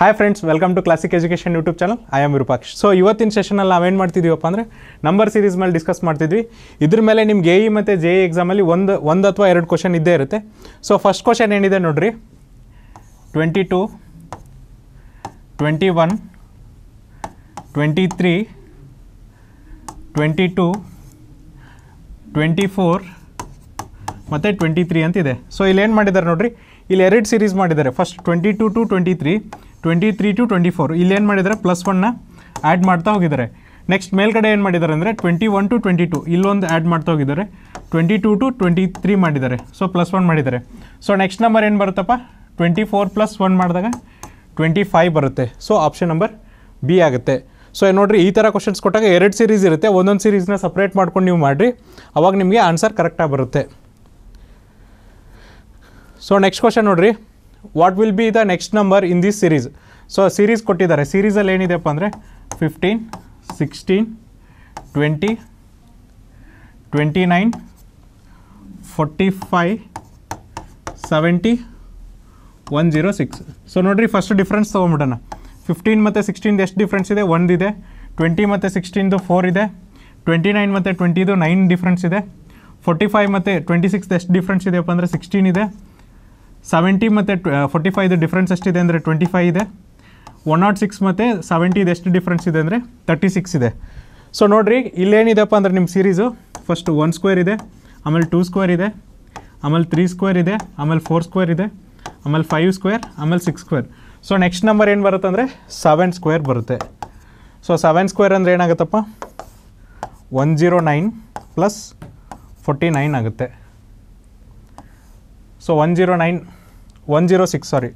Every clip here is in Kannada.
Hi friends welcome to classic education YouTube channel I am Virupaksh so ಇವತ್ತಿನ ಸೆಷನಲ್ಲಿ ಏನು ಮಾಡ್ತಿದ್ದೀವಪ್ಪ ಅಂದರೆ ನಂಬರ್ ಸೀರೀಸ್ ಮೇಲೆ ಡಿಸ್ಕಸ್ ಮಾಡ್ತಿದ್ವಿ ಇದ್ರ ಮೇಲೆ ನಿಮ್ಗೆ ಎ ಇ e ಮತ್ತು ಜೆ ಇ ಎಕ್ಸಾಮಲ್ಲಿ e ಒಂದು ಒಂದು ಅಥವಾ ಎರಡು ಕ್ವಶನ್ ಇದ್ದೇ ಇರುತ್ತೆ ಸೊ ಫಸ್ಟ್ ಕ್ವಶನ್ ಏನಿದೆ ನೋಡಿರಿ twenty two twenty one twenty three twenty two twenty four ಮತ್ತು ಟ್ವೆಂಟಿ ತ್ರೀ ಅಂತಿದೆ ಸೊ ಇಲ್ಲೇನು ಮಾಡಿದ್ದಾರೆ ನೋಡಿರಿ ಇಲ್ಲಿ ಎರಡು ಸೀರೀಸ್ ಮಾಡಿದ್ದಾರೆ first twenty two to twenty three twenty three to twenty four ಏನು ಮಾಡಿದ್ದಾರೆ ಪ್ಲಸ್ ಒನ್ನ ಆ್ಯಡ್ ಮಾಡ್ತಾ ಹೋಗಿದ್ದಾರೆ ನೆಕ್ಸ್ಟ್ ಮೇಲ್ಗಡೆ ಏನು ಮಾಡಿದ್ದಾರೆ ಅಂದರೆ twenty one to twenty two ಇಲ್ಲೊಂದು ಆ್ಯಡ್ ಮಾಡ್ತಾ ಹೋಗಿದ್ದಾರೆ twenty two to twenty three ಮಾಡಿದ್ದಾರೆ ಸೊ ಪ್ಲಸ್ ಒನ್ ಮಾಡಿದ್ದಾರೆ ಸೊ ನೆಕ್ಸ್ಟ್ ನಂಬರ್ ಏನು ಬರುತ್ತಪ್ಪ ಟ್ವೆಂಟಿ ಫೋರ್ ಪ್ಲಸ್ ಒನ್ ಮಾಡಿದಾಗ ಟ್ವೆಂಟಿ ಫೈವ್ ಬರುತ್ತೆ ಸೊ ಆಪ್ಷನ್ ನಂಬರ್ ಬಿ ಆಗುತ್ತೆ ಸೊ ನೋಡಿರಿ ಈ ಥರ ಕ್ವಶನ್ಸ್ ಕೊಟ್ಟಾಗ ಎರಡು ಸೀರೀಸ್ ಇರುತ್ತೆ ಒಂದೊಂದು ಸೀರೀಸ್ನ ಸಪ್ರೇಟ್ ಮಾಡ್ಕೊಂಡು ನೀವು ಮಾಡಿರಿ ಅವಾಗ ನಿಮಗೆ ಆನ್ಸರ್ ಕರೆಕ್ಟಾಗಿ ಬರುತ್ತೆ ಸೊ ನೆಕ್ಸ್ಟ್ ಕ್ವಶನ್ ನೋಡಿರಿ what will be the next number in this series so series ಕೊಟ್ಟಿದ್ದಾರೆ ಸೀರೀಸಲ್ಲಿ ಏನಿದೆಪ್ಪ ಅಂದರೆ fifteen sixteen twenty twenty nine forty five seventy one zero six so ನೋಡಿರಿ ಫಸ್ಟ್ ಡಿಫ್ರೆನ್ಸ್ ತೊಗೊಂಬಿಡೋಣ ಫಿಫ್ಟೀನ್ ಮತ್ತು ಸಿಕ್ಸ್ಟೀನ್ದು ಎಷ್ಟು ಡಿಫ್ರೆನ್ಸ್ ಇದೆ ಒಂದು ಇದೆ ಟ್ವೆಂಟಿ ಮತ್ತು ಸಿಕ್ಸ್ಟೀನ್ದು ಫೋರ್ ಇದೆ ಟ್ವೆಂಟಿ ನೈನ್ ಮತ್ತು ಟ್ವೆಂಟಿದು ನೈನ್ ಡಿಫ್ರೆನ್ಸ್ ಇದೆ ಫೋರ್ಟಿ ಫೈವ್ ಮತ್ತು ಟ್ವೆಂಟಿ ಸಿಕ್ಸ್ದು ಎಷ್ಟು ಡಿಫ್ರೆನ್ಸ್ ಇದೆಯಪ್ಪ ಅಂದರೆ ಸಿಕ್ಸ್ಟೀನ್ ಇದೆ ಸೆವೆಂಟಿ ಮತ್ತು ಫೋರ್ಟಿ ಫೈವ್ದು ಡಿಫ್ರೆನ್ಸ್ ಎಷ್ಟಿದೆ ಅಂದರೆ ಟ್ವೆಂಟಿ ಫೈವ್ ಇದೆ ಒನ್ ನಾಟ್ ಸಿಕ್ಸ್ ಮತ್ತು ಸೆವೆಂಟಿದು ಎಷ್ಟು ಡಿಫ್ರೆನ್ಸ್ ಇದೆ ಅಂದರೆ ತರ್ಟಿ ಸಿಕ್ಸ್ ಇದೆ ಸೊ ನೋಡಿರಿ ಇಲ್ಲೇನಿದೆಪ್ಪ ಅಂದರೆ ನಿಮ್ಮ ಸೀರೀಸು ಫಸ್ಟ್ ಒನ್ ಸ್ಕ್ವೇರ್ ಇದೆ ಆಮೇಲೆ ಟೂ ಸ್ಕ್ವೇರ್ ಇದೆ ಆಮೇಲೆ ತ್ರೀ ಸ್ಕ್ವೇರ್ ಇದೆ ಆಮೇಲೆ ಫೋರ್ ಸ್ಕ್ವೇರ್ ಇದೆ ಆಮೇಲೆ ಫೈವ್ ಸ್ಕ್ವೇರ್ ಆಮೇಲೆ six square so next number ಏನು ಬರುತ್ತೆ ಅಂದರೆ ಸೆವೆನ್ ಸ್ಕ್ವೇರ್ ಬರುತ್ತೆ ಸೊ ಸೆವೆನ್ ಸ್ಕ್ವೇರ್ ಅಂದರೆ ಏನಾಗುತ್ತಪ್ಪ one zero nine plus forty nine ಆಗುತ್ತೆ so one zero nine one zero six sorry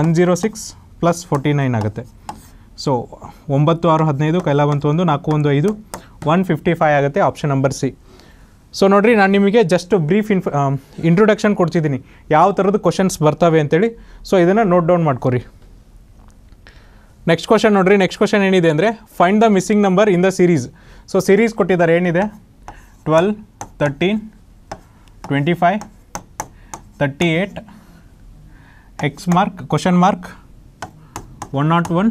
one zero six plus forty nine ಆಗುತ್ತೆ ಸೊ ಒಂಬತ್ತು ಆರು ಹದಿನೈದು ಕೈಲ ಬಂತು ಒಂದು ನಾಲ್ಕು ಒಂದು ಐದು ಒನ್ ಫಿಫ್ಟಿ ಫೈ ಆಗುತ್ತೆ ಆಪ್ಷನ್ ನಂಬರ್ ಸಿ ಸೊ ನೋಡಿರಿ ನಾನು ನಿಮಗೆ ಜಸ್ಟ್ ಬ್ರೀಫ್ ಇನ್ಫ ಇಂಟ್ರೊಡಕ್ಷನ್ ಕೊಡ್ತಿದ್ದೀನಿ ಯಾವ ಥರದ್ದು ಕ್ವಶನ್ಸ್ ಬರ್ತವೆ ಅಂತೇಳಿ ಸೊ ಇದನ್ನು ನೋಟ್ ಡೌನ್ ಮಾಡ್ಕೊರಿ ನೆಕ್ಸ್ಟ್ ಕ್ವಶನ್ ನೋಡಿರಿ ನೆಕ್ಸ್ಟ್ ಕ್ವಶನ್ ಏನಿದೆ ಅಂದರೆ find the missing number in the series so series ಕೊಟ್ಟಿದ್ದಾರೆ ಏನಿದೆ twelve thirteen twenty five thirty eight x mark question mark one nought one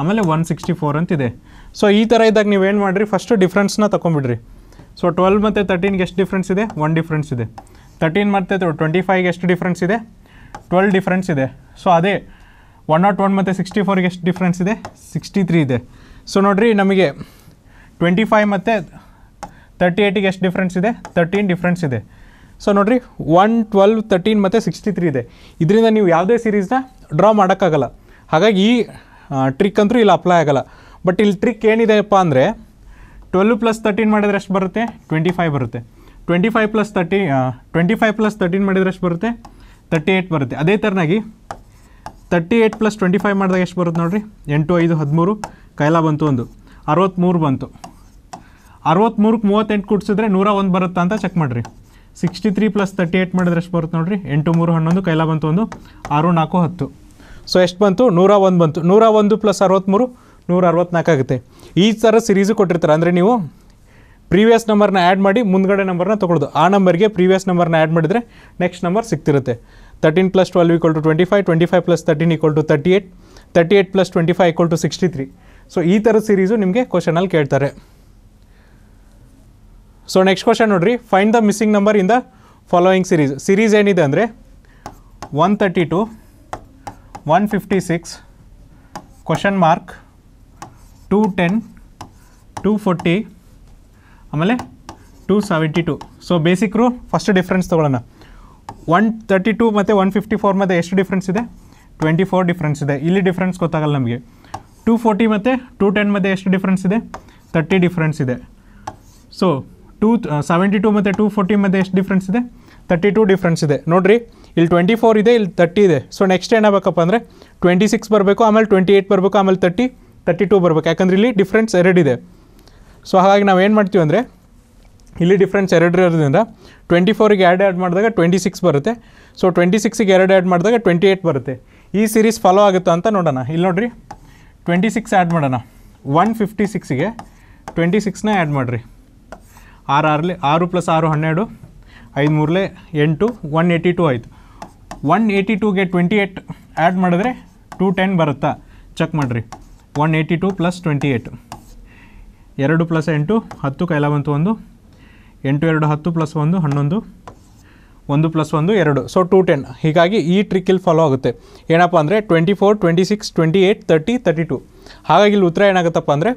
ಆಮೇಲೆ ಒನ್ ಸಿಕ್ಸ್ಟಿ ಫೋರ್ ಅಂತಿದೆ ಸೊ ಈ ಥರ ಇದ್ದಾಗ ನೀವೇನು ಮಾಡಿರಿ ಫಸ್ಟು ಡಿಫ್ರೆನ್ಸ್ನ ತೊಗೊಂಬಿಡ್ರಿ ಸೊ ಟ್ವೆಲ್ ಮತ್ತು ತರ್ಟೀನ್ಗೆ ಎಷ್ಟು ಡಿಫ್ರೆನ್ಸ್ ಇದೆ ಒನ್ ಡಿಫ್ರೆನ್ಸ್ ಇದೆ ತರ್ಟೀನ್ ಮತ್ತು ಟ್ವೆಂಟಿ ಫೈವ್ಗೆ ಎಷ್ಟು ಡಿಫ್ರೆನ್ಸ್ ಇದೆ ಟ್ವೆಲ್ ಡಿಫ್ರೆನ್ಸ್ ಇದೆ ಸೊ ಅದೇ ಒನ್ ನಾಟ್ ಒನ್ ಮತ್ತು ಸಿಕ್ಸ್ಟಿ ಫೋರ್ಗೆ ಎಷ್ಟು ಡಿಫ್ರೆನ್ಸ್ ಇದೆ ಸಿಕ್ಸ್ಟಿ ತ್ರೀ ಇದೆ ಸೊ ನೋಡಿರಿ ನಮಗೆ ಟ್ವೆಂಟಿ ಫೈವ್ ಮತ್ತು ತರ್ಟಿ ಏಯ್ಟಿಗೆ ಎಷ್ಟು ಡಿಫ್ರೆನ್ಸ್ ಇದೆ ತರ್ಟೀನ್ ಡಿಫ್ರೆನ್ಸ್ ಇದೆ ಸೊ ನೋಡಿರಿ ಒನ್ ಟ್ವೆಲ್ವ್ ತರ್ಟೀನ್ ಮತ್ತು ಸಿಕ್ಸ್ಟಿ ತ್ರೀ ಇದೆ ಇದರಿಂದ ನೀವು ಯಾವುದೇ ಸೀರೀಸ್ನ ಡ್ರಾ ಮಾಡೋಕ್ಕಾಗಲ್ಲ ಹಾಗಾಗಿ ಈ ಟ್ರಿಕ್ ಅಂತೂ ಇಲ್ಲಿ ಅಪ್ಲೈ ಆಗೋಲ್ಲ ಬಟ್ ಇಲ್ಲಿ ಟ್ರಿಕ್ ಏನಿದೆಯಪ್ಪ ಅಂದರೆ ಟ್ವೆಲ್ವ್ ಪ್ಲಸ್ ತರ್ಟೀನ್ ಮಾಡಿದ್ರೆ ಎಷ್ಟು ಬರುತ್ತೆ ಟ್ವೆಂಟಿ ಫೈವ್ ಬರುತ್ತೆ twenty five plus thirty twenty five plus thirteen ಮಾಡಿದ್ರೆ ಎಷ್ಟು ಬರುತ್ತೆ ತರ್ಟಿ ಏಯ್ಟ್ ಬರುತ್ತೆ ಅದೇ ಥರನಾಗಿ thirty eight plus twenty five ಮಾಡಿದಾಗ ಎಷ್ಟು ಬರುತ್ತೆ ನೋಡಿರಿ ಎಂಟು ಐದು ಹದಿಮೂರು ಕೈಲ ಬಂತು ಒಂದು ಅರವತ್ತ್ಮೂರು ಬಂತು ಅರವತ್ತ್ಮೂರಕ್ಕೆ ಮೂವತ್ತೆಂಟು ಕೂಡಿಸಿದ್ರೆ ನೂರ ಒಂದು ಬರುತ್ತಾ ಅಂತ ಚೆಕ್ ಮಾಡಿರಿ sixty three plus thirty eight ಮಾಡಿದ್ರೆ ಎಷ್ಟು ಬರುತ್ತೆ ನೋಡಿರಿ ಎಂಟು ಮೂರು ಹನ್ನೊಂದು ಕೈಲ ಬಂತು ಒಂದು ಆರು ನಾಲ್ಕು ಹತ್ತು ಸೊ ಎಷ್ಟು ಬಂತು ನೂರ ಒಂದು ಬಂತು ನೂರ ಒಂದು ಪ್ಲಸ್ ಅರವತ್ತ್ಮೂರು ನೂರ ಅರವತ್ತ್ನಾಲ್ಕು ಆಗುತ್ತೆ ಈ ಥರ ಸಿರೀಸು ಕೊಟ್ಟಿರ್ತಾರೆ ಅಂದರೆ ನೀವು ಪ್ರೀವಿಯಸ್ ನಂಬರ್ನ ಆ್ಯಡ್ ಮಾಡಿ ಮುಂದಗಡೆ ನಂಬರ್ನ ತೊಗೊಳ್ದು ಆ ನಂಬರ್ಗೆ ಪ್ರೀವಿಯಸ್ ನಂಬರ್ನ ಆ್ಯಡ್ ಮಾಡಿದರೆ ನೆಕ್ಸ್ಟ್ ನಂಬರ್ ಸಿಗ್ತಿರುತ್ತೆ thirteen plus twelve equal to twenty five twenty five plus thirteen equal to thirty eight thirty eight plus twenty five equal to sixty three so ಈ ಥರ ಸೀರೀಸು ನಿಮಗೆ ಕ್ವಶನಲ್ಲಿ ಕೇಳ್ತಾರೆ ಸೊ ನೆಕ್ಸ್ಟ್ ಕ್ವಶನ್ ನೋಡ್ರಿ find the missing number in the following series series ಏನಿದೆ ಅಂದರೆ one thirty two one fifty six question mark two ten two forty ಆಮೇಲೆ two seventy two so ಬೇಸಿಕ್ರು first difference ತೊಗೊಳ್ಳೋಣ ಒನ್ ತರ್ಟಿ ಟು ಮತ್ತು ಒನ್ ಫಿಫ್ಟಿ ಫೋರ್ ಮತ್ತು ಎಷ್ಟು ಡಿಫ್ರೆನ್ಸ್ ಇದೆ ಟ್ವೆಂಟಿ ಫೋರ್ ಡಿಫ್ರೆನ್ಸ್ ಇದೆ ಇಲ್ಲಿ ಡಿಫ್ರೆನ್ಸ್ ಗೊತ್ತಾಗಲ್ಲ ನಮಗೆ ಟೂ ಫೋರ್ಟಿ ಮತ್ತು ಟೂ ಟೆನ್ ಮಧ್ಯೆ ಎಷ್ಟು ಡಿಫ್ರೆನ್ಸ್ ಇದೆ ತರ್ಟಿ ಡಿಫ್ರೆನ್ಸ್ ಇದೆ ಸೊ ಟೂ ಸೆವೆಂಟಿ ಟು ಮತ್ತು ಟೂ ಫೋರ್ಟಿ ಮಧ್ಯೆ ಎಷ್ಟು ಡಿಫ್ರೆನ್ಸ್ ಇದೆ ತರ್ಟಿ ಟು ಡಿಫ್ರೆನ್ಸ್ ಇದೆ ನೋಡಿರಿ ಇಲ್ಲಿ ಟ್ವೆಂಟಿ ಫೋರ್ ಇದೆ ಇಲ್ಲಿ ತರ್ಟಿ ಇದೆ ಸೊ ನೆಕ್ಸ್ಟ್ ಏನಾಗಬೇಕಪ್ಪ ಅಂದರೆ ಟ್ವೆಂಟಿ ಸಿಕ್ಸ್ ಬರಬೇಕು ಆಮೇಲೆ ಟ್ವೆಂಟಿ ಏಯ್ಟ್ ಬರಬೇಕು ಆಮೇಲೆ ತರ್ಟಿ ತರ್ಟಿ ಟು ಬರಬೇಕು ಯಾಕಂದರೆ ಇಲ್ಲಿ ಡಿಫ್ರೆನ್ಸ್ ಎರಡಿದೆ ಸೊ ಹಾಗಾಗಿ ನಾವು ಏನು ಮಾಡ್ತೀವಿ ಅಂದರೆ ಇಲ್ಲಿ ಡಿಫ್ರೆನ್ಸ್ ಎರಡು ಇರೋದ್ರಿಂದ ಟ್ವೆಂಟಿ ಫೋರಿಗೆ ಎರಡು ಆ್ಯಡ್ ಮಾಡಿದಾಗ ಟ್ವೆಂಟಿ ಸಿಕ್ಸ್ ಬರುತ್ತೆ ಸೊ ಟ್ವೆಂಟಿ ಸಿಕ್ಸಿಗೆ ಎರಡು ಆ್ಯಡ್ ಮಾಡಿದಾಗ ಟ್ವೆಂಟಿ ಏಯ್ಟ್ ಬರುತ್ತೆ ಈ ಸೀರೀಸ್ ಫಾಲೋ ಆಗುತ್ತೋ ಅಂತ ನೋಡೋಣ ಇಲ್ಲಿ ನೋಡಿರಿ ಟ್ವೆಂಟಿ ಸಿಕ್ಸ್ ಆ್ಯಡ್ ಮಾಡೋಣ ಒನ್ ಫಿಫ್ಟಿ ಸಿಕ್ಸಿಗೆ ಟ್ವೆಂಟಿ ಸಿಕ್ಸ್ನ ಆ್ಯಡ್ ಮಾಡಿರಿ ಆರು ಆರಲಿ ಆರು ಪ್ಲಸ್ ಆರು ಹನ್ನೆರಡು ಐದು ಮೂರಲೆ ಎಂಟು ಒನ್ ಏಯ್ಟಿ ಟು ಆಯಿತು ಒನ್ ಏಯ್ಟಿ ಟೂಗೆ ಟ್ವೆಂಟಿ ಏಯ್ಟ್ ಆ್ಯಡ್ ಮಾಡಿದ್ರೆ ಟೂ ಟೆನ್ ಬರುತ್ತಾ ಚೆಕ್ ಮಾಡಿರಿ one eighty two plus twenty eight ಎರಡು ಪ್ಲಸ್ ಎಂಟು ಹತ್ತು ಕೈಲ ಬಂತು ಒಂದು ಎಂಟು ಎರಡು ಹತ್ತು ಪ್ಲಸ್ ಒಂದು ಹನ್ನೊಂದು ಒಂದು ಪ್ಲಸ್ ಒಂದು ಎರಡು ಸೊ ಟೂ ಟೆನ್ ಹೀಗಾಗಿ ಈ ಟ್ರಿಕ್ಕಿಲ್ಲಿ ಫಾಲೋ ಆಗುತ್ತೆ ಏನಪ್ಪ ಅಂದರೆ twenty four twenty six twenty eight thirty thirty two ಹಾಗಾಗಿ ಇಲ್ಲಿ ಉತ್ತರ ಏನಾಗುತ್ತಪ್ಪ ಅಂದರೆ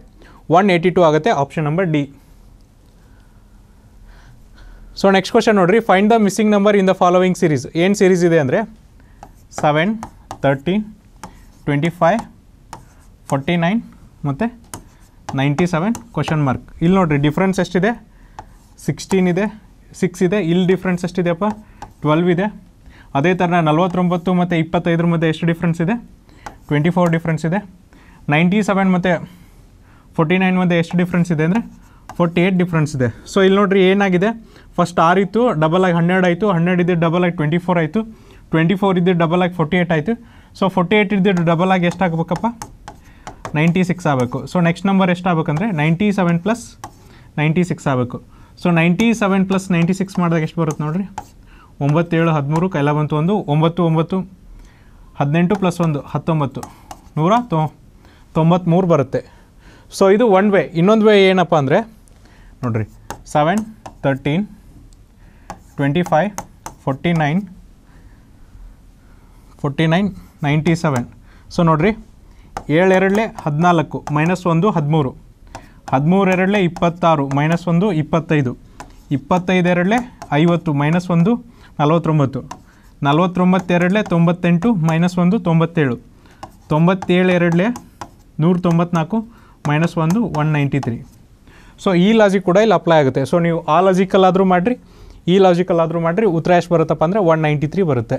ಒನ್ ಏಯ್ಟಿ ಟು ಆಗುತ್ತೆ option number D so next question ನೋಡಿರಿ find the missing number in the following series ಏನು ಸೀರೀಸ್ ಇದೆ ಅಂದರೆ seven thirty twenty five forty nine ಮತ್ತು ನೈಂಟಿ ಸೆವೆನ್ ಕ್ವಶನ್ ಮಾರ್ಕ್ ಇಲ್ಲಿ ನೋಡಿರಿ ಡಿಫ್ರೆನ್ಸ್ ಎಷ್ಟಿದೆ ಸಿಕ್ಸ್ಟೀನ್ ಇದೆ ಸಿಕ್ಸ್ ಇದೆ ಇಲ್ಲಿ ಡಿಫ್ರೆನ್ಸ್ ಎಷ್ಟಿದೆಯಪ್ಪ ಟ್ವೆಲ್ವ್ ಇದೆ ಅದೇ ಥರ ನಲ್ವತ್ತೊಂಬತ್ತು ಮತ್ತು ಇಪ್ಪತ್ತೈದರ ಮಧ್ಯೆ ಎಷ್ಟು ಡಿಫ್ರೆನ್ಸ್ ಇದೆ ಟ್ವೆಂಟಿ ಫೋರ್ ಡಿಫ್ರೆನ್ಸ್ ಇದೆ ನೈಂಟಿ ಸೆವೆನ್ ಮತ್ತು ಫೋರ್ಟಿ ನೈನ್ ಮಧ್ಯೆ ಎಷ್ಟು ಡಿಫ್ರೆನ್ಸ್ ಇದೆ ಅಂದರೆ ಫೋರ್ಟಿ ಏಯ್ಟ್ ಡಿಫ್ರೆನ್ಸ್ ಇದೆ ಸೊ ಇಲ್ಲಿ ನೋಡಿರಿ ಏನಾಗಿದೆ ಫಸ್ಟ್ ಆರು ಇತ್ತು ಡಬಲ್ ಆಗಿ ಹನ್ನೆರಡು ಆಯಿತು ಹನ್ನೆರಡು ಇದ್ದಿದ್ದು ಡಬಲ್ ಆಗಿ ಟ್ವೆಂಟಿ ಫೋರ್ ಆಯಿತು ಟ್ವೆಂಟಿ ಫೋರ್ ಇದ್ದಿದ್ದು ಡಬಲ್ ಆಗಿ ಫೋರ್ಟಿ ಏಯ್ಟ್ ಆಯಿತು ಸೊ ಫೋರ್ಟಿ ಏಯ್ಟ್ ಇದ್ದಿದ್ದು ಡಬಲ್ ಆಗಿ ಎಷ್ಟು ಆಗಬೇಕಪ್ಪ ನೈಂಟಿ ಸಿಕ್ಸ್ ಆಗಬೇಕು ಸೊ ನೆಕ್ಸ್ಟ್ ನಂಬರ್ ಎಷ್ಟು ಆಗಬೇಕಂದ್ರೆ ninety seven plus ninety six ಆಗಬೇಕು so ninety seven plus ninety six ಮಾಡಿದಾಗ ಎಷ್ಟು ಬರುತ್ತೆ ನೋಡಿರಿ ಒಂಬತ್ತೇಳು ಹದಿಮೂರು ಕೈಲ ಬಂತು ಒಂದು ಒಂಬತ್ತು ಒಂಬತ್ತು ಹದಿನೆಂಟು ಪ್ಲಸ್ ಒಂದು ಹತ್ತೊಂಬತ್ತು ನೂರ ತೊ ತೊಂಬತ್ತ್ಮೂರು ಬರುತ್ತೆ ಸೊ ಇದು ಒನ್ ವೇ ಇನ್ನೊಂದು ವೇ ಏನಪ್ಪ ಅಂದರೆ ನೋಡಿರಿ ಸೆವೆನ್ ತರ್ಟೀನ್ 25, 49, 49, 97. ಸೊ ನೋಡಿರಿ ಏಳೆರಡಲೆ ಹದಿನಾಲ್ಕು ಮೈನಸ್ ಒಂದು ಹದಿಮೂರು ಹದಿಮೂರು ಎರಡಲೆ ಇಪ್ಪತ್ತಾರು ಮೈನಸ್ ಒಂದು ಇಪ್ಪತ್ತೈದು ಇಪ್ಪತ್ತೈದು ಎರಡಲೆ ಐವತ್ತು ಮೈನಸ್ ಒಂದು ನಲವತ್ತೊಂಬತ್ತು ನಲವತ್ತೊಂಬತ್ತೆರಡಲೆ ತೊಂಬತ್ತೆಂಟು ಮೈನಸ್ ಒಂದು ತೊಂಬತ್ತೇಳು ತೊಂಬತ್ತೇಳು ಎರಡಲೆ ನೂರ ತೊಂಬತ್ನಾಲ್ಕು ಮೈನಸ್ ಒಂದು ಒನ್ ನೈಂಟಿ ತ್ರೀ ಸೊ ಈ ಲಾಜಿಕ್ ಕೂಡ ಇಲ್ಲಿ ಅಪ್ಲೈ ಆಗುತ್ತೆ ಸೊ ನೀವು ಆ ಲಾಜಿಕಲ್ ಆದರೂ ಮಾಡಿರಿ ಈ ಲಾಜಿಕಲ್ ಆದರೂ ಮಾಡಿರಿ ಉತ್ತರ ಎಷ್ಟು ಬರುತ್ತಪ್ಪ ಅಂದರೆ ಒನ್ ನೈಂಟಿ ತ್ರೀ ಬರುತ್ತೆ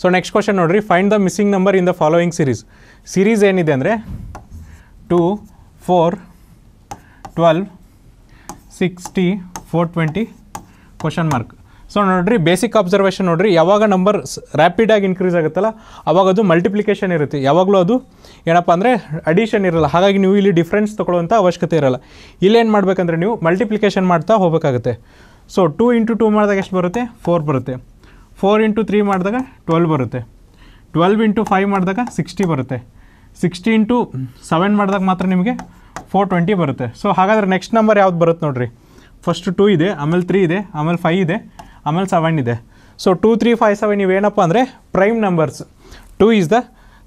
ಸೊ ನೆಕ್ಸ್ಟ್ ಕ್ವಶನ್ ನೋಡಿರಿ find the missing number in the following series series ಏನಿದೆ ಅಂದರೆ two four twelve sixty four twenty question mark so ನೋಡಿರಿ ಬೇಸಿಕ್ ಅಬ್ಸರ್ವೇಷನ್ ನೋಡಿರಿ ಯಾವಾಗ ನಂಬರ್ ರ್ಯಾಪಿಡಾಗಿ ಇನ್ಕ್ರೀಸ್ ಆಗುತ್ತಲ್ಲ ಅವಾಗ ಅದು ಮಲ್ಟಿಪ್ಲಿಕೇಶನ್ ಇರುತ್ತೆ ಯಾವಾಗಲೂ ಅದು ಏನಪ್ಪ ಅಂದರೆ ಅಡಿಷನ್ ಇರಲ್ಲ ಹಾಗಾಗಿ ನೀವು ಇಲ್ಲಿ ಡಿಫ್ರೆನ್ಸ್ ತೊಗೊಳ್ಳುವಂಥ ಅವಶ್ಯಕತೆ ಇರಲ್ಲ ಇಲ್ಲೇನು ಮಾಡಬೇಕಂದ್ರೆ ನೀವು ಮಲ್ಟಿಪ್ಲಿಕೇಶನ್ ಮಾಡ್ತಾ ಹೋಗಬೇಕಾಗುತ್ತೆ ಸೊ ಟೂ ಇಂಟು ಟೂ ಮಾಡಿದಾಗ ಎಷ್ಟು ಬರುತ್ತೆ ಫೋರ್ ಬರುತ್ತೆ ಫೋರ್ ಇಂಟು ತ್ರೀ ಮಾಡಿದಾಗ ಟ್ವೆಲ್ವ್ ಬರುತ್ತೆ ಟ್ವೆಲ್ವ್ ಇಂಟು ಫೈವ್ ಮಾಡಿದಾಗ ಸಿಕ್ಸ್ಟಿ ಬರುತ್ತೆ ಸಿಕ್ಸ್ಟಿ ಇಂಟು ಸೆವೆನ್ ಮಾಡಿದಾಗ ಮಾತ್ರ ನಿಮಗೆ ಫೋರ್ ಟ್ವೆಂಟಿ ಬರುತ್ತೆ ಸೊ ಹಾಗಾದರೆ ನೆಕ್ಸ್ಟ್ ನಂಬರ್ ಯಾವ್ದು ಬರುತ್ತೆ ನೋಡಿರಿ ಫಸ್ಟ್ ಟೂ ಇದೆ ಆಮೇಲೆ ತ್ರೀ ಇದೆ ಆಮೇಲೆ ಫೈವ್ ಇದೆ ಆಮೇಲೆ ಸೆವೆನ್ ಇದೆ so two three five seven ಇವೇನಪ್ಪ ಅಂದರೆ prime numbers two is the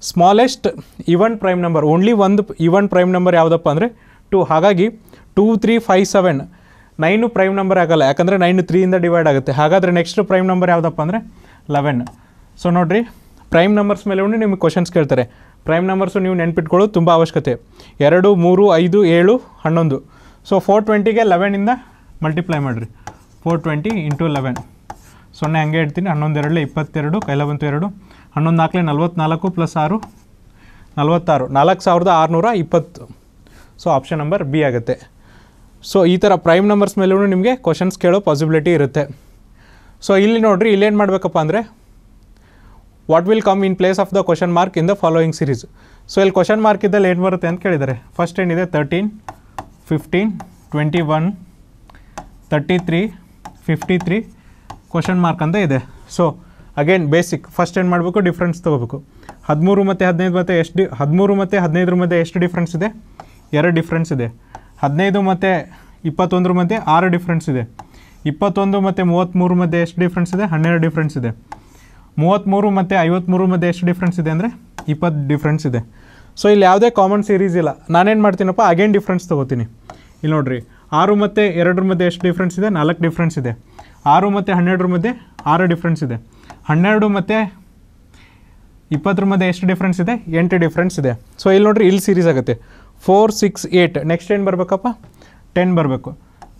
smallest even prime number only ಒಂದು ಇವನ್ ಪ್ರೈಮ್ ನಂಬರ್ ಯಾವುದಪ್ಪ ಅಂದರೆ ಟು ಹಾಗಾಗಿ two three five seven nine prime number ಆಗಲ್ಲ ಯಾಕಂದರೆ ನೈನು ತ್ರೀಯಿಂದ ಡಿವೈಡ್ ಆಗುತ್ತೆ ಹಾಗಾದರೆ ನೆಕ್ಸ್ಟ್ ಪ್ರೈಮ್ ನಂಬರ್ ಯಾವುದಪ್ಪ ಅಂದರೆ ಲೆವೆನ್ ಸೊ ನೋಡಿರಿ ಪ್ರೈಮ್ ನಂಬರ್ಸ್ ಮೇಲೆ ಉಂಡು ನಿಮಗೆ ಕ್ವಶನ್ಸ್ ಕೇಳ್ತಾರೆ ಪ್ರೈಮ್ ನಂಬರ್ಸು ನೀವು ನೆನ್ಪಿಟ್ಕೊಳ್ಳೋದು ತುಂಬ ಅವಶ್ಯಕತೆ ಎರಡು ಮೂರು ಐದು ಏಳು ಹನ್ನೊಂದು ಸೊ ಫೋರ್ ಟ್ವೆಂಟಿಗೆ ಲೆವೆನಿಂದ ಮಲ್ಟಿಪ್ಲೈ ಮಾಡಿರಿ ಫೋರ್ ಟ್ವೆಂಟಿ ಇಂಟು ಲೆವೆನ್ ಸೊನ್ನೆ ಹಂಗೆ ಹೇಳ್ತೀನಿ ಹನ್ನೊಂದೆರಡು ಇಪ್ಪತ್ತೆರಡು ಕೈಲವಂತೂ ಎರಡು ಹನ್ನೊಂದು ನಾಲ್ಕಲೇ ನಲ್ವತ್ನಾಲ್ಕು ಪ್ಲಸ್ ಆರು ನಲ್ವತ್ತಾರು ನಾಲ್ಕು ಸಾವಿರದ ಆರುನೂರ ಇಪ್ಪತ್ತು ಸೊ ಆಪ್ಷನ್ ನಂಬರ್ ಬಿ ಆಗುತ್ತೆ ಸೊ ಈ ಥರ ಪ್ರೈಮ್ ನಂಬರ್ಸ್ ಮೇಲೂ ನಿಮಗೆ ಕ್ವಶನ್ಸ್ ಕೇಳೋ ಪಾಸಿಬಿಲಿಟಿ ಇರುತ್ತೆ ಸೊ ಇಲ್ಲಿ ನೋಡಿರಿ ಇಲ್ಲೇನು ಮಾಡಬೇಕಪ್ಪ ಅಂದರೆ what will come in place of the question mark in the following series so ಇಲ್ಲಿ ಕ್ವಶನ್ ಮಾರ್ಕ್ ಇದ್ದಲ್ಲಿ ಏನು ಬರುತ್ತೆ ಅಂತ ಕೇಳಿದ್ದಾರೆ ಫಸ್ಟ್ ಏನಿದೆ thirteen fifteen twenty one thirty three fifty three question mark ಅಂತ ಇದೆ ಸೊ ಅಗೇನ್ ಬೇಸಿಕ್ ಫಸ್ಟ್ ಏನು ಮಾಡಬೇಕು ಡಿಫ್ರೆನ್ಸ್ ತೊಗೋಬೇಕು ಹದಿಮೂರು ಮತ್ತು ಹದಿನೈದು ಮತ್ತು ಎಷ್ಟು ಡಿ ಹದಿಮೂರು ಮತ್ತು ಹದಿನೈದರ ಮಧ್ಯೆ ಎಷ್ಟು ಡಿಫ್ರೆನ್ಸ್ ಇದೆ ಎರಡು ಡಿಫ್ರೆನ್ಸ್ ಇದೆ ಹದಿನೈದು ಮತ್ತು ಇಪ್ಪತ್ತೊಂದರ ಮಧ್ಯೆ ಆರು ಡಿಫ್ರೆನ್ಸ್ ಇದೆ ಇಪ್ಪತ್ತೊಂದು ಮತ್ತು ಮೂವತ್ತ್ಮೂರು ಮಧ್ಯೆ ಎಷ್ಟು ಡಿಫ್ರೆನ್ಸ್ ಇದೆ ಹನ್ನೆರಡು ಡಿಫ್ರೆನ್ಸ್ ಇದೆ ಮೂವತ್ತ್ಮೂರು ಮತ್ತು ಐವತ್ತ್ಮೂರು ಮಧ್ಯೆ ಎಷ್ಟು ಡಿಫ್ರೆನ್ಸ್ ಇದೆ ಅಂದರೆ ಇಪ್ಪತ್ತು ಡಿಫ್ರೆನ್ಸ್ ಇದೆ ಸೊ ಇಲ್ಲಿ ಯಾವುದೇ ಕಾಮನ್ ಸೀರೀಸ್ ಇಲ್ಲ ನಾನೇನು ಮಾಡ್ತೀನಪ್ಪ ಅಗೇನ್ ಡಿಫ್ರೆನ್ಸ್ ತೊಗೋತೀನಿ ಇಲ್ಲಿ ನೋಡಿರಿ ಆರು ಮತ್ತು ಎರಡರ ಮಧ್ಯೆ ಎಷ್ಟು ಡಿಫ್ರೆನ್ಸ್ ಇದೆ ನಾಲ್ಕು ಡಿಫ್ರೆನ್ಸ್ ಇದೆ ಆರು ಮತ್ತು ಹನ್ನೆರಡರ ಮಧ್ಯೆ ಆರು ಡಿಫ್ರೆನ್ಸ್ ಇದೆ ಹನ್ನೆರಡು ಮತ್ತು ಇಪ್ಪತ್ತರ ಮಧ್ಯೆ ಎಷ್ಟು ಡಿಫ್ರೆನ್ಸ್ ಇದೆ ಎಂಟು ಡಿಫ್ರೆನ್ಸ್ ಇದೆ ಸೊ ಇಲ್ಲಿ ನೋಡ್ರಿ ಇಲ್ಲಿ ಸೀರೀಸ್ ಆಗುತ್ತೆ ಫೋರ್ ಸಿಕ್ಸ್ ಏಯ್ಟ್ ನೆಕ್ಸ್ಟ್ ಏನು ಬರಬೇಕಪ್ಪ ಟೆನ್ ಬರಬೇಕು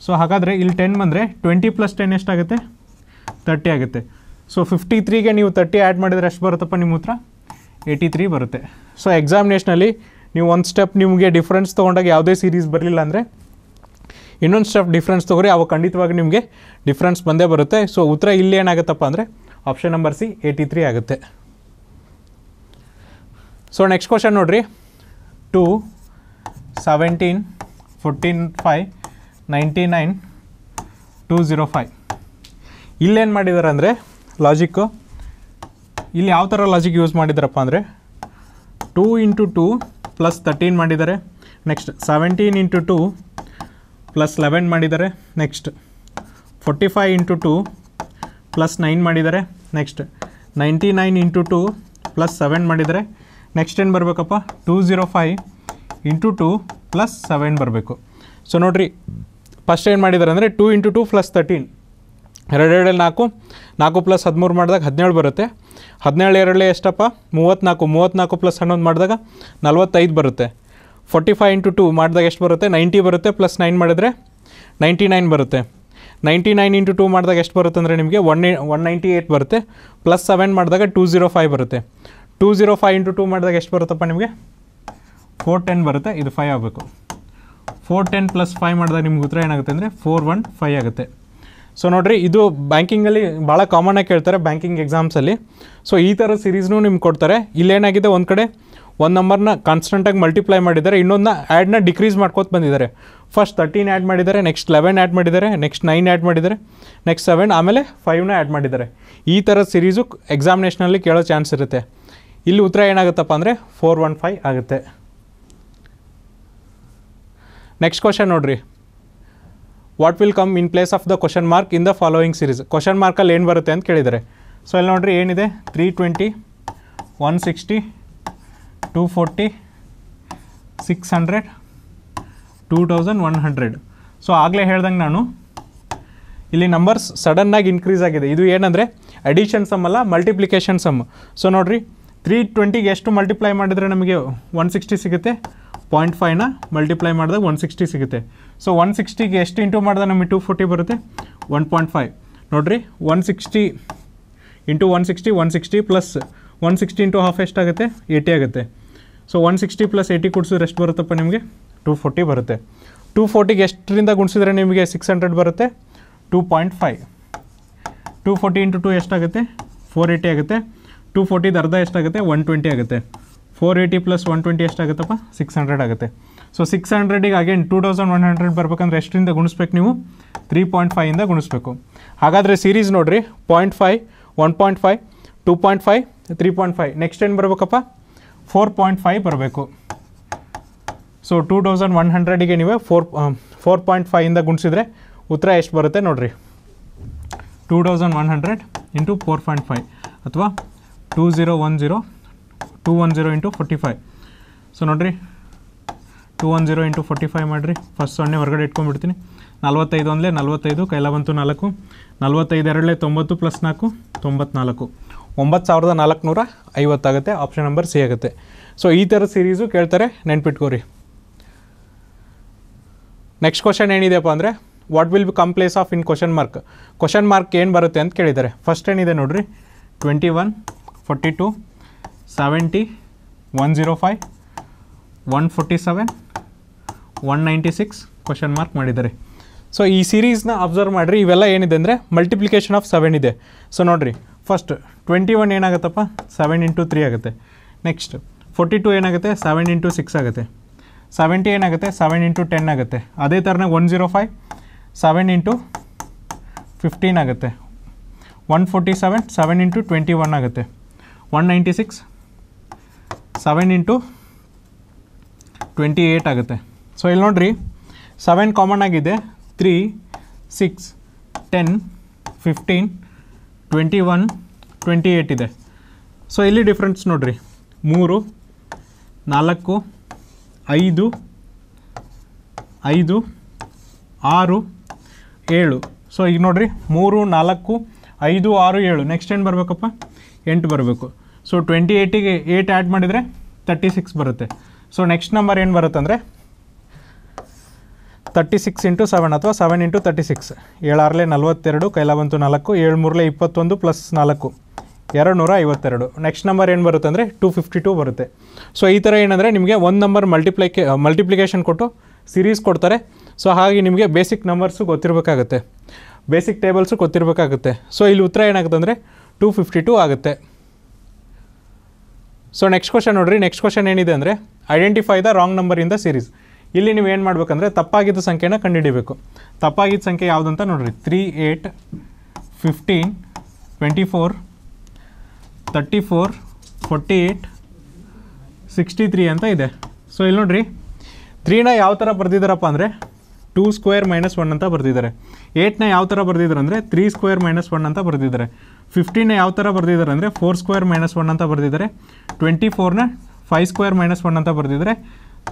ಸೊ ಹಾಗಾದರೆ ಇಲ್ಲಿ ಟೆನ್ ಬಂದರೆ ಟ್ವೆಂಟಿ ಪ್ಲಸ್ ಟೆನ್ ಎಷ್ಟಾಗುತ್ತೆ ತರ್ಟಿ ಆಗುತ್ತೆ ಸೊ ಫಿಫ್ಟಿ ತ್ರೀಗೆ ನೀವು ತರ್ಟಿ ಆ್ಯಡ್ ಮಾಡಿದರೆ ಎಷ್ಟು ಬರುತ್ತಪ್ಪ ನಿಮ್ಮ ಹತ್ರ ಏಯ್ಟಿ ತ್ರೀ ಬರುತ್ತೆ ಸೊ ಎಕ್ಸಾಮಿನೇಷನಲ್ಲಿ ನೀವು ಒಂದು ಸ್ಟೆಪ್ ನಿಮಗೆ ಡಿಫ್ರೆನ್ಸ್ ತೊಗೊಂಡಾಗ ಯಾವುದೇ ಸೀರೀಸ್ ಬರಲಿಲ್ಲ ಅಂದರೆ ಇನ್ನೊಂದು ಸ್ಟೆಪ್ ಡಿಫ್ರೆನ್ಸ್ ತೊಗೊರಿ ಅವಾಗ ಖಂಡಿತವಾಗಿ ನಿಮಗೆ ಡಿಫ್ರೆನ್ಸ್ ಬಂದೇ ಬರುತ್ತೆ ಸೊ ಉತ್ತರ ಇಲ್ಲಿ ಏನಾಗುತ್ತಪ್ಪ ಅಂದರೆ option number C eighty three ಆಗುತ್ತೆ ಸೊ ನೆಕ್ಸ್ಟ್ ಕ್ವಶನ್ ನೋಡಿರಿ two seventeen fourteen five ninety nine two zero five ಇಲ್ಲೇನು ಮಾಡಿದ್ದಾರೆ ಅಂದರೆ ಲಾಜಿಕ್ಕು ಇಲ್ಲಿ ಯಾವ ಥರ ಲಾಜಿಕ್ ಯೂಸ್ ಮಾಡಿದಾರಪ್ಪ ಅಂದರೆ two into two plus thirteen ಮಾಡಿದ್ದಾರೆ next seventeen into two plus eleven ಮಾಡಿದ್ದಾರೆ next forty five into two plus nine ಮಾಡಿದರೆ next ninety nine into two plus seven ಮಾಡಿದರೆ ನೆಕ್ಸ್ಟ್ ಏನು ಬರಬೇಕಪ್ಪ two zero five into two plus seven ಬರಬೇಕು ಸೊ ನೋಡಿರಿ ಫಸ್ಟ್ ಏನು ಮಾಡಿದ್ದಾರೆ ಅಂದರೆ two into two plus thirteen ಎರಡೆರಡಲ್ಲಿ ನಾಲ್ಕು ನಾಲ್ಕು ಪ್ಲಸ್ ಹದಿಮೂರು ಮಾಡಿದಾಗ ಹದಿನೇಳು ಬರುತ್ತೆ ಹದಿನೇಳು ಎರಡಲ್ಲಿ ಎಷ್ಟಪ್ಪ ಮೂವತ್ತ್ನಾಲ್ಕು ಮೂವತ್ತ್ನಾಲ್ಕು ಪ್ಲಸ್ ಹನ್ನೊಂದು ಮಾಡಿದಾಗ ನಲ್ವತ್ತೈದು ಬರುತ್ತೆ ಫೋರ್ಟಿ ಫೈವ್ ಇಂಟು ಟು ಮಾಡಿದಾಗ ಎಷ್ಟು ಬರುತ್ತೆ ನೈಂಟಿ ಬರುತ್ತೆ ಪ್ಲಸ್ ನೈನ್ ಮಾಡಿದರೆ ನೈಂಟಿ ನೈನ್ ಬರುತ್ತೆ ನೈಂಟಿ ನೈನ್ ಇಂಟು ಟೂ ಮಾಡಿದಾಗ ಎಷ್ಟು ಬರುತ್ತೆ ಅಂದರೆ ನಿಮಗೆ ಒನ್ ಒನ್ ನೈಂಟಿ ಏಯ್ಟ್ ಬರುತ್ತೆ ಪ್ಲಸ್ ಸೆವೆನ್ ಮಾಡಿದಾಗ ಟೂ ಝೀರೋ ಫೈವ್ ಬರುತ್ತೆ two zero five into two ಮಾಡಿದಾಗ ಎಷ್ಟು ಬರುತ್ತಪ್ಪ ನಿಮಗೆ ಫೋರ್ ಟೆನ್ ಬರುತ್ತೆ ಇದು ಫೈವ್ ಆಗಬೇಕು ಫೋರ್ ಟೆನ್ ಪ್ಲಸ್ ಫೈವ್ ಮಾಡಿದಾಗ ನಿಮ್ಗೆ ಉತ್ತರ ಏನಾಗುತ್ತೆ ಅಂದರೆ ಫೋರ್ ಒನ್ ಫೈವ್ ಆಗುತ್ತೆ ಸೊ ನೋಡಿರಿ ಇದು ಬ್ಯಾಂಕಿಂಗಲ್ಲಿ ಭಾಳ ಕಾಮನ್ ಆಗಿ ಕೇಳ್ತಾರೆ ಬ್ಯಾಂಕಿಂಗ್ ಎಕ್ಸಾಮ್ಸಲ್ಲಿ ಸೊ ಈ ಥರ ಸೀರೀಸ್ನೂ ನಿಮ್ಗೆ ಕೊಡ್ತಾರೆ ಇಲ್ಲೇನಾಗಿದೆ ಒಂದು ಕಡೆ ಒಂದು ನಂಬರ್ನ ಕಾನ್ಸ್ಟೆಂಟಾಗಿ ಮಲ್ಟಿಪ್ಲೈ ಮಾಡಿದ್ದಾರೆ ಇನ್ನೊಂದನ್ನ ಆ್ಯಡ್ನ ಡಿಕ್ರೀಸ್ ಮಾಡ್ಕೋತ ಬಂದಿದ್ದಾರೆ ಫಸ್ಟ್ ತರ್ಟೀನ್ ಆ್ಯಡ್ ಮಾಡಿದ್ದಾರೆ ನೆಕ್ಸ್ಟ್ ಲೆವೆನ್ ಆ್ಯಡ್ ಮಾಡಿದ್ದಾರೆ ನೆಕ್ಸ್ಟ್ ನೈನ್ ಆ್ಯಡ್ ಮಾಡಿದ್ದಾರೆ ನೆಕ್ಸ್ಟ್ ಸೆವೆನ್ ಆಮೇಲೆ ಫೈವ್ನ ಆ್ಯಡ್ ಮಾಡಿದ್ದಾರೆ ಈ ಥರ ಸಿರೀಸು ಎಕ್ಸಾಮಿನೇಷನಲ್ಲಿ ಕೇಳೋ ಚಾನ್ಸ್ ಇರುತ್ತೆ ಇಲ್ಲಿ ಉತ್ತರ ಏನಾಗುತ್ತಪ್ಪ ಅಂದರೆ ಫೋರ್ ಒನ್ ಫೈವ್ ಆಗುತ್ತೆ ನೆಕ್ಸ್ಟ್ ಕ್ವಶನ್ ನೋಡಿರಿ what will come in place of the question mark in the following series question ಮಾರ್ಕಲ್ಲಿ ಏನು ಬರುತ್ತೆ ಅಂತ ಕೇಳಿದ್ದಾರೆ ಸೊ ಇಲ್ಲಿ ನೋಡಿರಿ ಏನಿದೆ three twenty one sixty 240, 600, 2100. So ಆಗಲೇ ಹೇಳ್ದಂಗೆ ನಾನು ಇಲ್ಲಿ ನಂಬರ್ಸ್ ಸಡನ್ನಾಗಿ ಇನ್ಕ್ರೀಸ್ ಆಗಿದೆ ಇದು ಏನಂದರೆ ಅಡಿಷನ್ ಸಮ್ ಅಲ್ಲ ಮಲ್ಟಿಪ್ಲಿಕೇಶನ್ ಸಮ್ ಸೊ ನೋಡಿರಿ ತ್ರೀ ಟ್ವೆಂಟಿಗೆ ಎಷ್ಟು ಮಲ್ಟಿಪ್ಲೈ ಮಾಡಿದರೆ ನಮಗೆ ಒನ್ ಸಿಕ್ಸ್ಟಿ ಸಿಗುತ್ತೆ ಪಾಯಿಂಟ್ ಫೈವ್ನ ಮಲ್ಟಿಪ್ಲೈ ಮಾಡಿದಾಗ ಒನ್ ಸಿಕ್ಸ್ಟಿ ಸಿಗುತ್ತೆ ಸೊ ಒನ್ ಸಿಕ್ಸ್ಟಿಗೆ ಎಷ್ಟು ಇಂಟು ಮಾಡಿದಾಗ ನಮಗೆ ಟು ಫೋರ್ಟಿ ಬರುತ್ತೆ ಒನ್ ಪಾಯಿಂಟ್ ಫೈವ್ ನೋಡಿರಿ one sixty into one sixty one sixty plus one sixty into half ಎಷ್ಟಾಗುತ್ತೆ ಏಯ್ಟಿ ಆಗುತ್ತೆ so one sixty plus eighty ಕೊಡ್ಸಿದ್ರೆ ಎಷ್ಟು ಬರುತ್ತಪ್ಪ ನಿಮಗೆ ಟೂ ಫೋರ್ಟಿ ಬರುತ್ತೆ ಟೂ ಫೋರ್ಟಿಗೆ ಎಷ್ಟರಿಂದ ಗುಣಿಸಿದ್ರೆ ನಿಮಗೆ ಸಿಕ್ಸ್ ಹಂಡ್ರೆಡ್ ಬರುತ್ತೆ two point five two forty into two ಎಷ್ಟಾಗುತ್ತೆ ಫೋರ್ ಏಯ್ಟಿ ಆಗುತ್ತೆ ಟೂ ಫೋರ್ಟಿದು ಅರ್ಧ ಎಷ್ಟಾಗುತ್ತೆ ಒನ್ ಟ್ವೆಂಟಿ ಆಗುತ್ತೆ four eighty plus one twenty ಎಷ್ಟಾಗುತ್ತಪ್ಪ ಸಿಕ್ಸ್ ಹಂಡ್ರೆಡ್ ಆಗುತ್ತೆ ಸೊ ಸಿಕ್ಸ್ ಹಂಡ್ರೆಡಿಗೆ again two thousand one hundred ಬರ್ಬೇಕಂದ್ರೆ ಎಷ್ಟರಿಂದ ಗುಣಿಸ್ಬೇಕು ನೀವು ತ್ರೀ ಪಾಯಿಂಟ್ ಫೈವಿಂದ ಗುಣಿಸ್ಬೇಕು ಹಾಗಾದರೆ ಸೀರೀಸ್ ನೋಡಿರಿ point five one point five two point five three point five next ಏನು ಬರಬೇಕಪ್ಪ ಫೋರ್ ಪಾಯಿಂಟ್ ಫೈವ್ ಬರಬೇಕು ಸೊ ಟೂ ತೌಸಂಡ್ ಒನ್ ಹಂಡ್ರೆಡಿಗೆ ನೀವು ಫೋರ್ ಫೋರ್ ಪಾಯಿಂಟ್ ಫೈವಿಂದ ಗುಣಿಸಿದ್ರೆ ಉತ್ತರ ಎಷ್ಟು ಬರುತ್ತೆ ನೋಡಿರಿ two thousand one hundred into four point five ಅಥವಾ two zero one zero two one zero into forty five so ನೋಡಿರಿ two one zero into forty five ಮಾಡಿರಿ ಫಸ್ಟ್ ಸೊನ್ನೆ ಹೊರಗಡೆ ಇಟ್ಕೊಂಡ್ಬಿಡ್ತೀನಿ ನಲ್ವತ್ತೈದು ಅಂದರೆ ನಲ್ವತ್ತೈದು ಕೈಲ ಬಂತು ನಾಲ್ಕು ನಲ್ವತ್ತೈದು ಎರಡಲೇ ತೊಂಬತ್ತು ಪ್ಲಸ್ ನಾಲ್ಕು ತೊಂಬತ್ನಾಲ್ಕು ಒಂಬತ್ತು ಸಾವಿರದ ನಾಲ್ಕುನೂರ ಐವತ್ತಾಗುತ್ತೆ ಆಪ್ಷನ್ ನಂಬರ್ ಸಿ ಆಗುತ್ತೆ ಸೊ ಈ ಥರ ಸೀರೀಸು ಕೇಳ್ತಾರೆ ನೆನ್ಪಿಟ್ಕೋರಿ ನೆಕ್ಸ್ಟ್ ಕ್ವಶನ್ ಏನಿದೆಪ್ಪ ಅಂದರೆ what will be come place of in question mark question mark ಏನು ಬರುತ್ತೆ ಅಂತ ಕೇಳಿದ್ದಾರೆ ಫಸ್ಟ್ ಏನಿದೆ ನೋಡಿರಿ twenty one forty two seventy one zero five one forty seven one ninety six question mark ಮಾಡಿದ್ದಾರೆ ಸೊ ಈ ಸೀರೀಸ್ನ ಅಬ್ಸರ್ವ್ ಮಾಡಿರಿ ಇವೆಲ್ಲ ಏನಿದೆ ಅಂದರೆ ಮಲ್ಟಿಪ್ಲಿಕೇಶನ್ ಆಫ್ ಸೆವೆನ್ ಇದೆ ಸೊ ನೋಡಿರಿ first twenty one ಏನಾಗುತ್ತಪ್ಪ seven into three ಆಗುತ್ತೆ ನೆಕ್ಸ್ಟ್ ಫೋರ್ಟಿ ಟು ಏನಾಗುತ್ತೆ ಸೆವೆನ್ ಇಂಟು ಸಿಕ್ಸ್ ಆಗುತ್ತೆ ಸೆವೆಂಟಿ ಏನಾಗುತ್ತೆ ಸೆವೆನ್ ಇಂಟು ಟೆನ್ ಆಗುತ್ತೆ ಅದೇ ಥರನೇ one zero five seven into fifteen ಆಗುತ್ತೆ one forty seven seven into twenty one ಆಗುತ್ತೆ one ninety six seven into twenty eight ಆಗುತ್ತೆ ಸೊ ಇಲ್ಲಿ ನೋಡಿರಿ ಸೆವೆನ್ ಕಾಮನ್ ಆಗಿದೆ three six ten fifteen twenty one twenty eight ಇದೆ ಸೊ ಇಲ್ಲಿ ಡಿಫ್ರೆನ್ಸ್ ನೋಡಿರಿ ಮೂರು ನಾಲ್ಕು ಐದು ಐದು ಆರು ಏಳು ಸೊ ಈಗ ನೋಡಿರಿ ಮೂರು ನಾಲ್ಕು ಐದು ಆರು ಏಳು ನೆಕ್ಸ್ಟ್ ಏನು ಬರಬೇಕಪ್ಪ ಎಂಟು ಬರಬೇಕು ಸೊ ಟ್ವೆಂಟಿ ಏಯ್ಟಿಗೆ ಏಯ್ಟ್ ಆ್ಯಡ್ ಮಾಡಿದರೆ ತರ್ಟಿ ಸಿಕ್ಸ್ ಬರುತ್ತೆ ಸೊ ನೆಕ್ಸ್ಟ್ ನಂಬರ್ ಏನು ಬರುತ್ತೆ ಅಂದರೆ ತರ್ಟಿ ಸಿಕ್ಸ್ ಇಂಟು ಸೆವೆನ್ ಅಥವಾ ಸೆವೆನ್ ಇಂಟು ತರ್ಟಿ ಸಿಕ್ಸ್ ಏಳಾರಲೆ ನಲವತ್ತೆರಡು ಕೈಲ ನಾಲ್ಕು ಏಳು ಮೂರಲೆ ಇಪ್ಪತ್ತೊಂದು ಪ್ಲಸ್ ನಾಲ್ಕು ಎರಡು ನೂರ ಐವತ್ತೆರಡು ನೆಕ್ಸ್ಟ್ ನಂಬರ್ ಏನು ಬರುತ್ತೆ ಅಂದರೆ ಟು ಫಿಫ್ಟಿ ಟು ಬರುತ್ತೆ ಸೊ ಈ ಥರ ಏನಂದರೆ ನಿಮಗೆ ಒಂದು ನಂಬರ್ ಮಲ್ಟಿಪ್ಲೈಕೆ ಮಲ್ಟಿಪ್ಲಿಕೇಶನ್ ಕೊಟ್ಟು ಸಿರೀಸ್ ಕೊಡ್ತಾರೆ ಸೊ ಹಾಗೆ ನಿಮಗೆ ಬೇಸಿಕ್ ನಂಬರ್ಸು ಗೊತ್ತಿರಬೇಕಾಗುತ್ತೆ ಬೇಸಿಕ್ ಟೇಬಲ್ಸು ಗೊತ್ತಿರಬೇಕಾಗುತ್ತೆ ಸೊ ಇಲ್ಲಿ ಉತ್ತರ ಏನಾಗುತ್ತೆ ಅಂದರೆ ಟು ಫಿಫ್ಟಿ ಟು ಆಗುತ್ತೆ ಸೊ ನೆಕ್ಸ್ಟ್ ಕ್ವಶನ್ ನೋಡಿರಿ ನೆಕ್ಸ್ಟ್ ಕ್ವಶನ್ ಏನಿದೆ ಅಂದರೆ ಐಡೆಂಟಿಫೈ ದ ರಾಂಗ್ ನಂಬರ್ ನಂಬರಿಂದ ಸೀರೀಸ್ ಇಲ್ಲಿ ನೀವು ಏನು ಮಾಡಬೇಕಂದ್ರೆ ತಪ್ಪಾಗಿದ್ದ ಸಂಖ್ಯೆನ ಕಂಡುಹಿಡಿಬೇಕು ತಪ್ಪಾಗಿದ್ದ ಸಂಖ್ಯೆ ಯಾವುದಂತ ನೋಡಿರಿ three eight fifteen twenty four thirty four forty eight sixty three ಅಂತ ಇದೆ ಸೊ ಇಲ್ಲಿ ನೋಡಿರಿ ತ್ರೀನ ಯಾವ ಥರ ಬರೆದಿದ್ದಾರಪ್ಪ ಅಂದರೆ ಟೂ ಸ್ಕ್ವೇರ್ ಮೈನಸ್ ಒನ್ ಅಂತ ಬರೆದಿದ್ದಾರೆ ಏಯ್ಟ್ನ ಯಾವ ಥರ ಬರೆದಿದ್ದಾರೆ ಅಂದರೆ ತ್ರೀ ಸ್ಕ್ವೇರ್ ಮೈನಸ್ ಒನ್ ಅಂತ ಬರೆದಿದ್ದಾರೆ ಫಿಫ್ಟೀನ ಯಾವ ಥರ ಬರೆದಿದ್ದಾರೆ ಅಂದರೆ ಫೋರ್ ಸ್ಕ್ವೇರ್ ಮೈನಸ್ ಒನ್ ಅಂತ ಬರೆದಿದ್ದಾರೆ ಟ್ವೆಂಟಿ ಫೋರ್ನ ಫೈವ್ ಸ್ಕ್ವೇರ್ ಮೈನಸ್ ಒನ್ ಅಂತ ಬರೆದಿದ್ದಾರೆ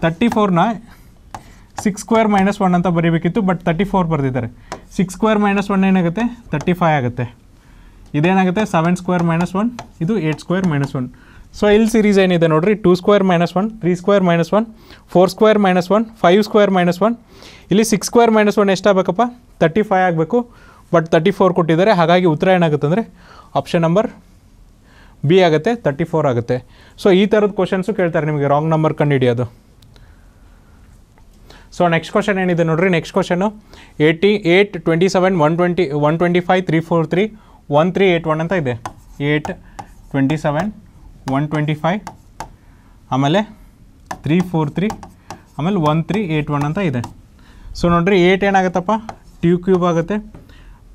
ತರ್ಟಿ ಫೋರ್ನ ಸಿಕ್ಸ್ ಸ್ಕ್ವೇರ್ ಮೈನಸ್ ಒನ್ ಅಂತ ಬರೀಬೇಕಿತ್ತು ಬಟ್ ತರ್ಟಿ ಫೋರ್ ಬರೆದಿದ್ದಾರೆ ಸಿಕ್ಸ್ ಸ್ಕ್ವೇರ್ ಮೈನಸ್ ಒನ್ ಏನಾಗುತ್ತೆ ತರ್ಟಿ ಫೈ ಆಗುತ್ತೆ ಇದೇನಾಗುತ್ತೆ ಸೆವೆನ್ ಸ್ಕ್ವೇರ್ ಮೈನಸ್ ಒನ್ ಇದು eight square minus one so ಇಲ್ಲಿ ಸೀರೀಸ್ ಏನಿದೆ ನೋಡಿರಿ two square minus one three square minus one four square minus one five square minus one ಇಲ್ಲಿ ಸಿಕ್ಸ್ ಸ್ಕ್ವೇರ್ ಮೈನಸ್ ಒನ್ ಎಷ್ಟಾಗಬೇಕಪ್ಪ ತರ್ಟಿ ಫೈ ಆಗಬೇಕು ಬಟ್ ತರ್ಟಿ ಫೋರ್ ಕೊಟ್ಟಿದ್ದಾರೆ ಹಾಗಾಗಿ ಉತ್ತರ ಏನಾಗುತ್ತೆ ಅಂದರೆ ಆಪ್ಷನ್ ನಂಬರ್ ಬಿ ಆಗುತ್ತೆ ತರ್ಟಿ ಫೋರ್ ಆಗುತ್ತೆ ಸೊ ಈ ಥರದ ಕ್ವಶನ್ಸು ಕೇಳ್ತಾರೆ ನಿಮಗೆ ರಾಂಗ್ ನಂಬರ್ ಕಂಡುಹಿಡಿಯೋದು ಸೊ ನೆಕ್ಸ್ಟ್ ಕ್ವಶನ್ ಏನಿದೆ ನೋಡ್ರಿ next question eighty eight twenty seven one twenty one twenty five three four three one three eight one ಅಂತ ಇದೆ eight twenty seven one twenty five ಆಮೇಲೆ ತ್ರೀ ಫೋರ್ ತ್ರೀ ಆಮೇಲೆ ಒನ್ ತ್ರೀ ಏಯ್ಟ್ ಒನ್ ಅಂತ ಇದೆ ಸೊ ನೋಡ್ರಿ ಏಯ್ಟ್ ಏನಾಗುತ್ತಪ್ಪ ಟ್ಯೂ ಕ್ಯೂಬ್ ಆಗುತ್ತೆ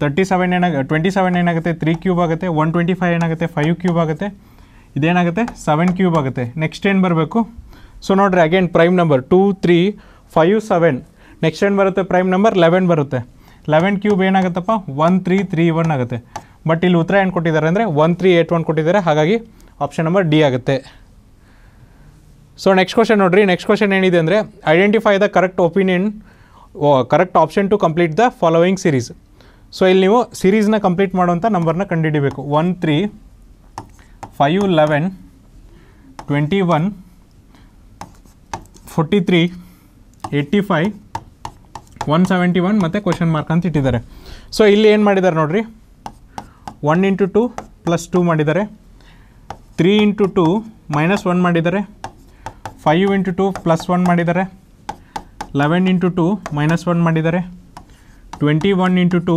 ತರ್ಟಿ ಸೆವೆನ್ ಏನಾಗ ಟ್ವೆಂಟಿ ಸೆವೆನ್ ಏನಾಗುತ್ತೆ ತ್ರೀ ಕ್ಯೂಬ್ ಆಗುತ್ತೆ ಒನ್ ಟ್ವೆಂಟಿ ಫೈವ್ ಏನಾಗುತ್ತೆ ಫೈವ್ ಕ್ಯೂಬ್ ಆಗುತ್ತೆ ಇದೇನಾಗುತ್ತೆ ಸೆವೆನ್ ಕ್ಯೂಬ್ ಆಗುತ್ತೆ ನೆಕ್ಸ್ಟ್ ಏನು ಬರಬೇಕು ಸೊ ನೋಡ್ರಿ again prime number two three five seven next ಏನು ಬರುತ್ತೆ ಪ್ರೈಮ್ ನಂಬರ್ ಲೆವೆನ್ ಬರುತ್ತೆ ಲೆವೆನ್ ಕ್ಯೂಬ್ ಏನಾಗುತ್ತಪ್ಪ ಒನ್ ತ್ರೀ ತ್ರೀ ಒನ್ ಆಗುತ್ತೆ ಬಟ್ ಇಲ್ಲಿ ಉತ್ತರ ಏನು ಕೊಟ್ಟಿದ್ದಾರೆ ಅಂದರೆ ಒನ್ ತ್ರೀ ಏಟ್ ಒನ್ ಕೊಟ್ಟಿದ್ದಾರೆ ಹಾಗಾಗಿ ಆಪ್ಷನ್ ನಂಬರ್ ಡಿ ಆಗುತ್ತೆ ಸೊ ನೆಕ್ಸ್ಟ್ ಕ್ವಶನ್ ನೋಡಿರಿ ನೆಕ್ಸ್ಟ್ ಕ್ವಶನ್ ಏನಿದೆ ಅಂದರೆ identify the correct opinion correct option to complete the following series so ಇಲ್ಲಿ ನೀವು ಸಿರೀಸ್ನ ಕಂಪ್ಲೀಟ್ ಮಾಡುವಂಥ ನಂಬರ್ನ ಕಂಡುಹಿಡಿಬೇಕು one three five eleven twenty one forty three eighty five one seventy one ಮತ್ತು ಕ್ವಶನ್ ಮಾರ್ಕ್ ಅಂತ ಇಟ್ಟಿದ್ದಾರೆ ಸೊ ಇಲ್ಲಿ ಏನು ಮಾಡಿದ್ದಾರೆ ನೋಡಿರಿ one into two plus two ಮಾಡಿದ್ದಾರೆ three into two minus one ಮಾಡಿದ್ದಾರೆ five into two plus one ಮಾಡಿದ್ದಾರೆ eleven into two minus one ಮಾಡಿದ್ದಾರೆ twenty one into two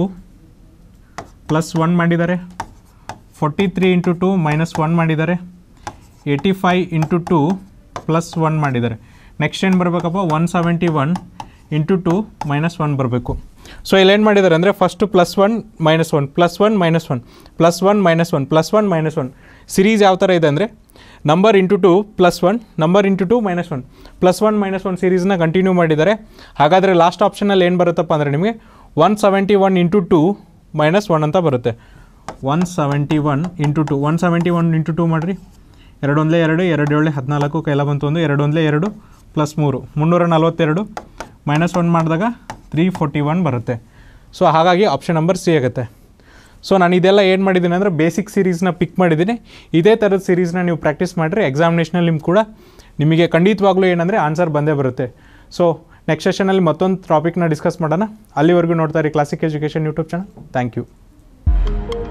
plus one ಮಾಡಿದ್ದಾರೆ forty three into two minus one ಮಾಡಿದ್ದಾರೆ eighty five into two plus one ಮಾಡಿದ್ದಾರೆ ನೆಕ್ಸ್ಟ್ ಏನು ಬರಬೇಕಪ್ಪ one seventy one into two minus one ಬರಬೇಕು ಸೊ ಇಲ್ಲೇನು ಮಾಡಿದ್ದಾರೆ ಅಂದರೆ first plus one minus one plus one minus one plus one minus one plus one minus one series ಯಾವ ಥರ ಇದೆ ಅಂದರೆ number into two plus one number into two minus one plus one minus one ಸಿರೀಸ್ನ ಕಂಟಿನ್ಯೂ ಮಾಡಿದ್ದಾರೆ ಹಾಗಾದರೆ ಲಾಸ್ಟ್ ಆಪ್ಷನಲ್ಲಿ ಏನು ಬರುತ್ತಪ್ಪ ಅಂದರೆ ನಿಮಗೆ one seventy one into two minus one ಅಂತ ಬರುತ್ತೆ one seventy one into two one seventy one into two ಮಾಡಿರಿ ಎರಡೊಂದಲೇ ಎರಡು ಎರಡು ಏಳೆ ಹದಿನಾಲ್ಕು ಕೈಲ ಬಂತು ಒಂದು ಎರಡೊಂದಲೇ ಎರಡು ಪ್ಲಸ್ ಮೂರು ಮುನ್ನೂರ ನಲವತ್ತೆರಡು ಮೈನಸ್ ಒನ್ ಮಾಡಿದಾಗ ತ್ರೀ ಫೋರ್ಟಿ ಒನ್ ಬರುತ್ತೆ ಸೊ ಹಾಗಾಗಿ ಆಪ್ಷನ್ ನಂಬರ್ ಸಿ ಆಗುತ್ತೆ ಸೊ ನಾನು ಇದೆಲ್ಲ ಏನು ಮಾಡಿದ್ದೀನಿ ಅಂದರೆ ಬೇಸಿಕ್ ಸೀರೀಸ್ನ ಪಿಕ್ ಮಾಡಿದ್ದೀನಿ ಇದೇ ಥರದ ಸೀರೀಸ್ನ ನೀವು ಪ್ರಾಕ್ಟೀಸ್ ಮಾಡಿರಿ ಎಕ್ಸಾಮಿನೇಷನಲ್ಲಿ ನಿಮ್ಗೆ ಕೂಡ ನಿಮಗೆ ಖಂಡಿತವಾಗ್ಲೂ ಏನಂದರೆ ಆನ್ಸರ್ ಬಂದೇ ಬರುತ್ತೆ ಸೊ ನೆಕ್ಸ್ಟ್ ಸೆಷನಲ್ಲಿ ಮತ್ತೊಂದು ಟಾಪಿಕ್ನ ಡಿಸ್ಕಸ್ ಮಾಡೋಣ ಅಲ್ಲಿವರೆಗೂ ನೋಡ್ತಾ ಇರಿ classic education YouTube channel thank you